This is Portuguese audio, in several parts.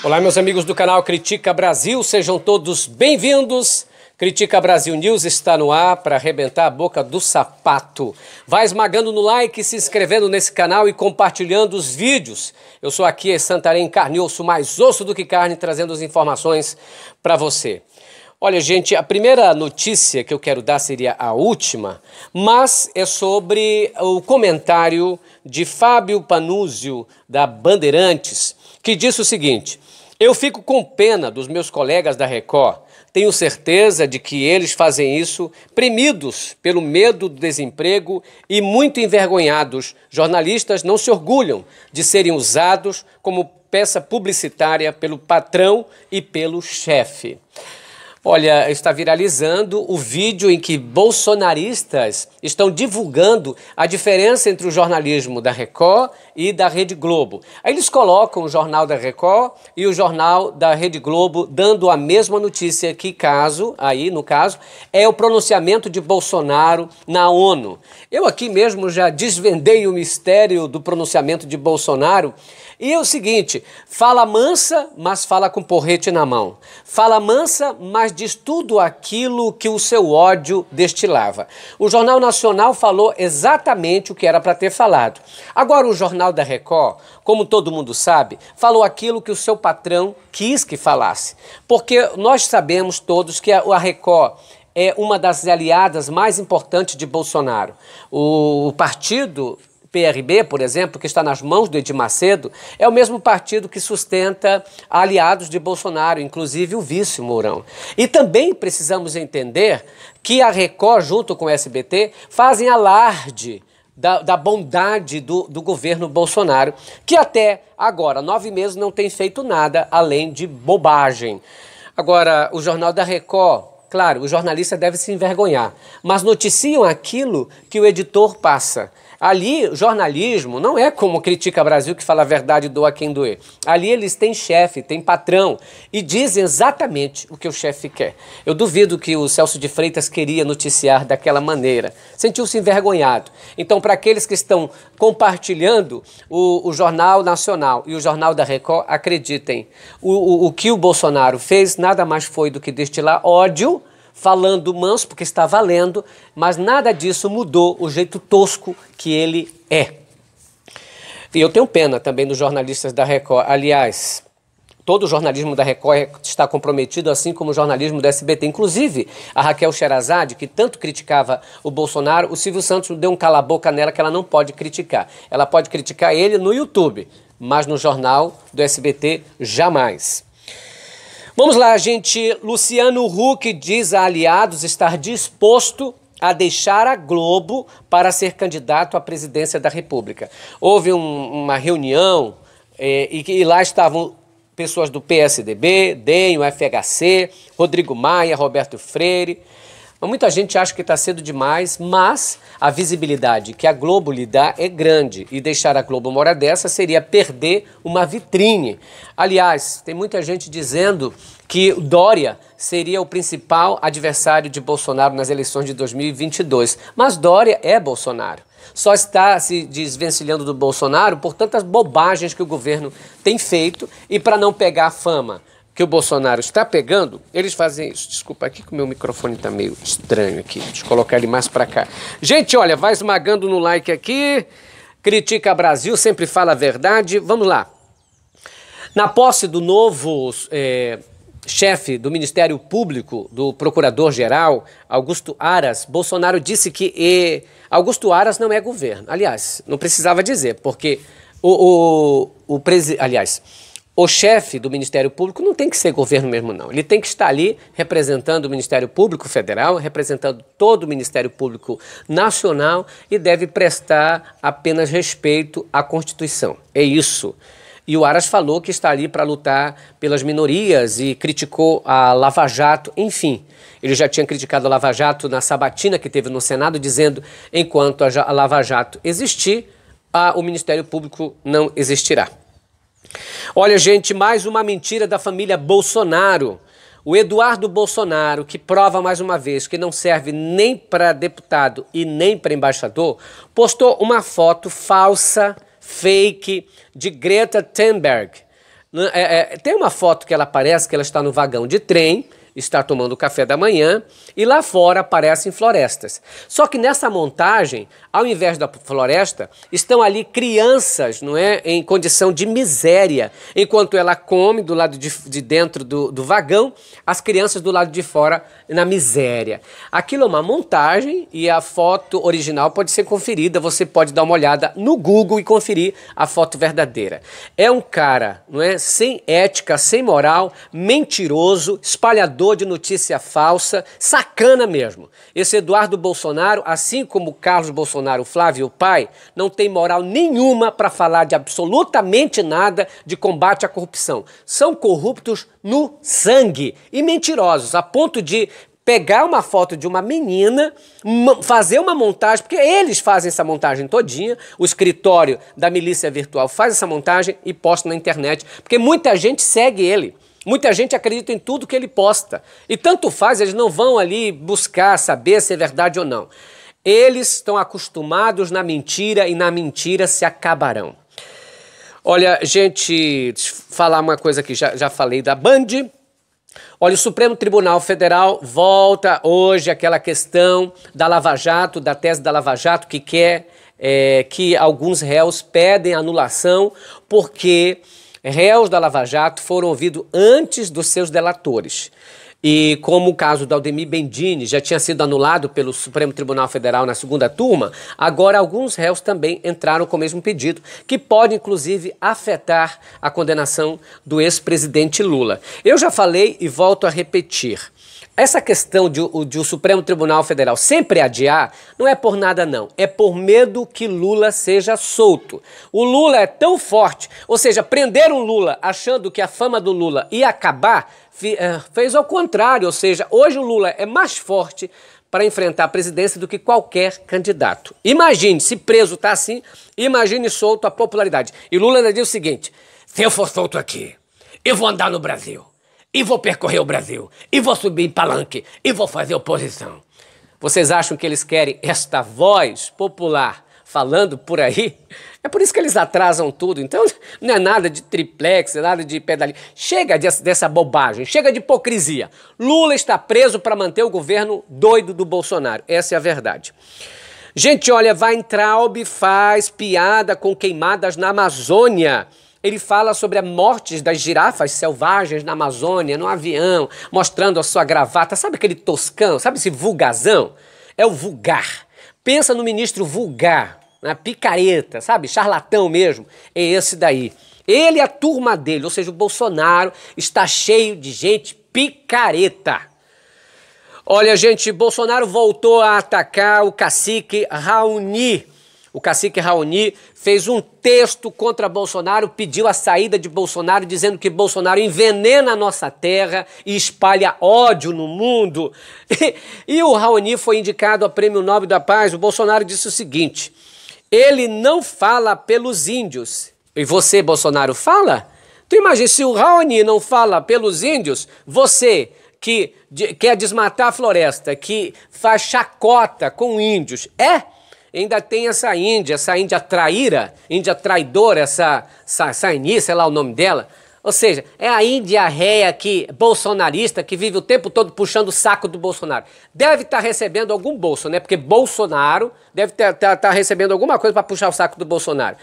Olá, meus amigos do canal Critica Brasil, sejam todos bem-vindos. Critica Brasil News está no ar para arrebentar a boca do sapato. Vai esmagando no like, se inscrevendo nesse canal e compartilhando os vídeos. Eu sou aqui em Santarém, carne osso, mais osso do que carne, trazendo as informações para você. Olha, gente, a primeira notícia que eu quero dar seria a última, mas é sobre o comentário de Fábio Panúzio, da Bandeirantes, que disse o seguinte: eu fico com pena dos meus colegas da Record. Tenho certeza de que eles fazem isso premidos pelo medo do desemprego e muito envergonhados. Jornalistas não se orgulham de serem usados como peça publicitária pelo patrão e pelo chefe. Olha, está viralizando o vídeo em que bolsonaristas estão divulgando a diferença entre o jornalismo da Record e da Rede Globo. Aí eles colocam o jornal da Record e o jornal da Rede Globo dando a mesma notícia que caso, aí no caso, é o pronunciamento de Bolsonaro na ONU. Eu aqui mesmo já desvendei o mistério do pronunciamento de Bolsonaro e é o seguinte: fala mansa, mas fala com porrete na mão. Fala mansa, mas diz tudo aquilo que o seu ódio destilava. O Jornal Nacional falou exatamente o que era para ter falado. Agora, o Jornal da Record, como todo mundo sabe, falou aquilo que o seu patrão quis que falasse. Porque nós sabemos todos que a Record é uma das aliadas mais importantes de Bolsonaro. O partido PRB, por exemplo, que está nas mãos do Edir Macedo, é o mesmo partido que sustenta aliados de Bolsonaro, inclusive o vice Mourão. E também precisamos entender que a Record, junto com o SBT, fazem alarde da, da, bondade do, do, governo Bolsonaro, que até agora, nove meses, não tem feito nada além de bobagem. Agora, o Jornal da Record, claro, o jornalista deve se envergonhar, mas noticiam aquilo que o editor passa. Ali, jornalismo não é como Critica Brasil que fala a verdade doa quem doer. Ali eles têm chefe, têm patrão e dizem exatamente o que o chefe quer. Eu duvido que o Celso de Freitas queria noticiar daquela maneira. Sentiu-se envergonhado. Então, para aqueles que estão compartilhando o, o, Jornal Nacional e o Jornal da Record, acreditem, o, o, o que o Bolsonaro fez nada mais foi do que destilar ódio falando manso porque está valendo, mas nada disso mudou o jeito tosco que ele é. E eu tenho pena também dos jornalistas da Record. Aliás, todo o jornalismo da Record está comprometido, assim como o jornalismo da SBT. Inclusive, a Raquel Sherazade, que tanto criticava o Bolsonaro, o Silvio Santos deu um cala-boca nela que ela não pode criticar. Ela pode criticar ele no YouTube, mas no jornal do SBT, jamais. Vamos lá, gente. Luciano Huck diz a aliados estar disposto a deixar a Globo para ser candidato à presidência da República. Houve um, uma reunião eh, e, e lá estavam pessoas do PSDB, DEM, o FHC, Rodrigo Maia, Roberto Freire. Mas muita gente acha que está cedo demais, mas a visibilidade que a Globo lhe dá é grande e deixar a Globo uma hora dessa seria perder uma vitrine. Aliás, tem muita gente dizendo que Dória seria o principal adversário de Bolsonaro nas eleições de 2022, mas Dória é Bolsonaro. Só está se desvencilhando do Bolsonaro por tantas bobagens que o governo tem feito e para não pegar fama que o Bolsonaro está pegando, eles fazem isso. Desculpa aqui que o meu microfone está meio estranho aqui. Deixa eu colocar ele mais para cá. Gente, olha, vai esmagando no like aqui. Critica Brasil, sempre fala a verdade. Vamos lá. Na posse do novo é, chefe do Ministério Público, do Procurador-Geral, Augusto Aras, Bolsonaro disse que e, Augusto Aras não é governo. Aliás, não precisava dizer, porque o, o, o presidente. Aliás o chefe do Ministério Público não tem que ser governo mesmo, não. Ele tem que estar ali representando o Ministério Público Federal, representando todo o Ministério Público Nacional e deve prestar apenas respeito à Constituição. É isso. E o Aras falou que está ali para lutar pelas minorias e criticou a Lava Jato, enfim. Ele já tinha criticado a Lava Jato na sabatina que teve no Senado, dizendo: enquanto a Lava Jato existir, a, o Ministério Público não existirá. Olha, gente, mais uma mentira da família Bolsonaro. O Eduardo Bolsonaro, que prova mais uma vez que não serve nem para deputado e nem para embaixador, postou uma foto falsa, fake, de Greta Thunberg. Né, é, é, tem uma foto que ela aparece que ela está no vagão de trem está tomando café da manhã e lá fora aparecem florestas. Só que nessa montagem, ao invés da floresta, estão ali crianças, não é, em condição de miséria. Enquanto ela come do lado de, de dentro do, do vagão, as crianças do lado de fora na miséria. Aquilo é uma montagem e a foto original pode ser conferida. Você pode dar uma olhada no Google e conferir a foto verdadeira. É um cara, não é, sem ética, sem moral, mentiroso, espalhador de notícia falsa, sacana mesmo. Esse Eduardo Bolsonaro, assim como Carlos Bolsonaro, Flávio o pai, não tem moral nenhuma para falar de absolutamente nada de combate à corrupção. São corruptos no sangue e mentirosos, a ponto de pegar uma foto de uma menina, fazer uma montagem, porque eles fazem essa montagem todinha, o escritório da milícia virtual faz essa montagem e posta na internet, porque muita gente segue ele. Muita gente acredita em tudo que ele posta. E tanto faz, eles não vão ali buscar saber se é verdade ou não. Eles estão acostumados na mentira e na mentira se acabarão. Olha, gente, falar uma coisa que já, já falei da Band. Olha, o Supremo Tribunal Federal volta hoje aquela questão da Lava Jato, da tese da Lava Jato, que quer é, que alguns réus pedem anulação porque réus da Lava Jato foram ouvidos antes dos seus delatores. E como o caso do Aldemir Bendini já tinha sido anulado pelo Supremo Tribunal Federal na segunda turma, agora alguns réus também entraram com o mesmo pedido, que pode inclusive afetar a condenação do ex-presidente Lula. Eu já falei e volto a repetir. Essa questão de, de, o Supremo Tribunal Federal sempre adiar não é por nada, não. É por medo que Lula seja solto. O Lula é tão forte, ou seja, prender um Lula achando que a fama do Lula ia acabar, eh, fez ao contrário. Ou seja, hoje o Lula é mais forte para enfrentar a presidência do que qualquer candidato. Imagine, se preso está assim, imagine solto a popularidade. E Lula ainda diz o seguinte: se eu for solto aqui, eu vou andar no Brasil e vou percorrer o Brasil, e vou subir em palanque, e vou fazer oposição. Vocês acham que eles querem esta voz popular falando por aí? É por isso que eles atrasam tudo. Então, não é nada de triplex, é nada de pedalinho. Chega de, dessa bobagem, chega de hipocrisia. Lula está preso para manter o governo doido do Bolsonaro. Essa é a verdade. Gente, olha, vai Weintraub faz piada com queimadas na Amazônia. Ele fala sobre a morte das girafas selvagens na Amazônia, no avião, mostrando a sua gravata. Sabe aquele toscão? Sabe esse vulgazão? É o vulgar. Pensa no ministro vulgar, na picareta, sabe? Charlatão mesmo. É esse daí. Ele e a turma dele, ou seja, o Bolsonaro, está cheio de gente picareta. Olha, gente, Bolsonaro voltou a atacar o cacique Raoni o cacique Raoni fez um texto contra Bolsonaro, pediu a saída de Bolsonaro, dizendo que Bolsonaro envenena a nossa terra e espalha ódio no mundo. E, e o Raoni foi indicado a Prêmio Nobel da Paz. O Bolsonaro disse o seguinte: ele não fala pelos índios. E você, Bolsonaro, fala? Tu imagina, se o Raoni não fala pelos índios, você, que quer desmatar a floresta, que faz chacota com índios. É? ainda tem essa Índia, essa Índia traíra, Índia traidora, essa, essa, sei lá o nome dela. Ou seja, é a Índia réia que, bolsonarista que vive o tempo todo puxando o saco do Bolsonaro. Deve estar tá recebendo algum bolso, né? Porque Bolsonaro deve estar tá, tá, tá, recebendo alguma coisa para puxar o saco do Bolsonaro.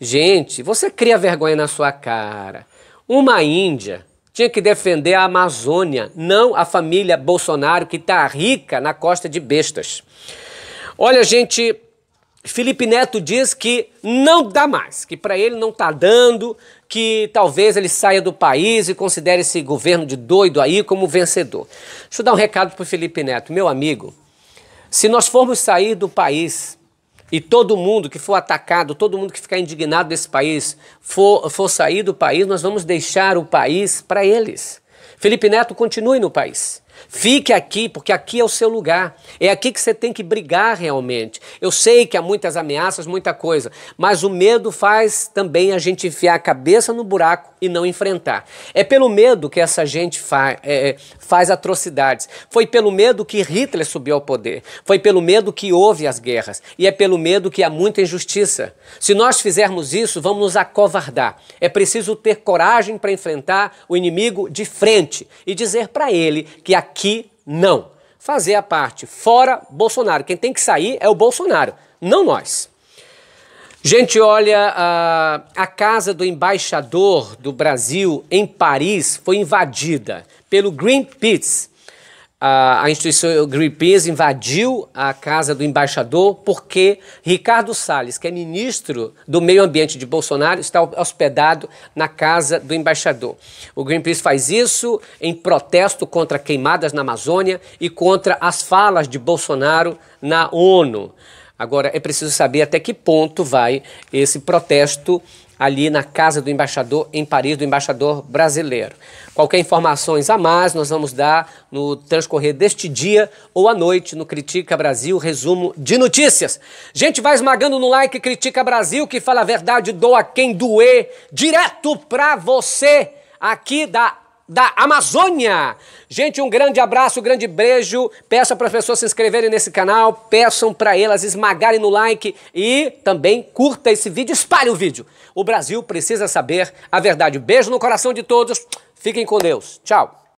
Gente, você cria vergonha na sua cara. Uma Índia tinha que defender a Amazônia, não a família Bolsonaro que está rica na costa de bestas. Olha, gente, Felipe Neto diz que não dá mais, que para ele não está dando, que talvez ele saia do país e considere esse governo de doido aí como vencedor. Deixa eu dar um recado para o Felipe Neto, meu amigo. Se nós formos sair do país e todo mundo que for atacado, todo mundo que ficar indignado desse país, for, for sair do país, nós vamos deixar o país para eles. Felipe Neto, continue no país. Fique aqui, porque aqui é o seu lugar. É aqui que você tem que brigar realmente. Eu sei que há muitas ameaças, muita coisa, mas o medo faz também a gente enfiar a cabeça no buraco e não enfrentar. É pelo medo que essa gente faz, é, é faz atrocidades. Foi pelo medo que Hitler subiu ao poder. Foi pelo medo que houve as guerras. E é pelo medo que há muita injustiça. Se nós fizermos isso, vamos nos acovardar. É preciso ter coragem para enfrentar o inimigo de frente e dizer para ele que aqui não. Fazer a parte fora Bolsonaro. Quem tem que sair é o Bolsonaro, não nós. Gente, olha, a, a, casa do embaixador do Brasil em Paris foi invadida pelo Greenpeace. A, a instituição Greenpeace invadiu a casa do embaixador porque Ricardo Salles, que é ministro do Meio Ambiente de Bolsonaro, está hospedado na casa do embaixador. O Greenpeace faz isso em protesto contra queimadas na Amazônia e contra as falas de Bolsonaro na ONU. Agora, é preciso saber até que ponto vai esse protesto ali na casa do embaixador em Paris, do embaixador brasileiro. Qualquer informações a mais nós vamos dar no transcorrer deste dia ou à noite no Critica Brasil, resumo de notícias. Gente, vai esmagando no like Critica Brasil, que fala a verdade, doa quem doer, direto pra você, aqui da da Amazônia. Gente, um grande abraço, um grande beijo. Peço para as pessoas se inscreverem nesse canal, peçam para elas esmagarem no like e também curta esse vídeo, espalhe o vídeo. O Brasil precisa saber a verdade. Beijo no coração de todos. Fiquem com Deus. Tchau.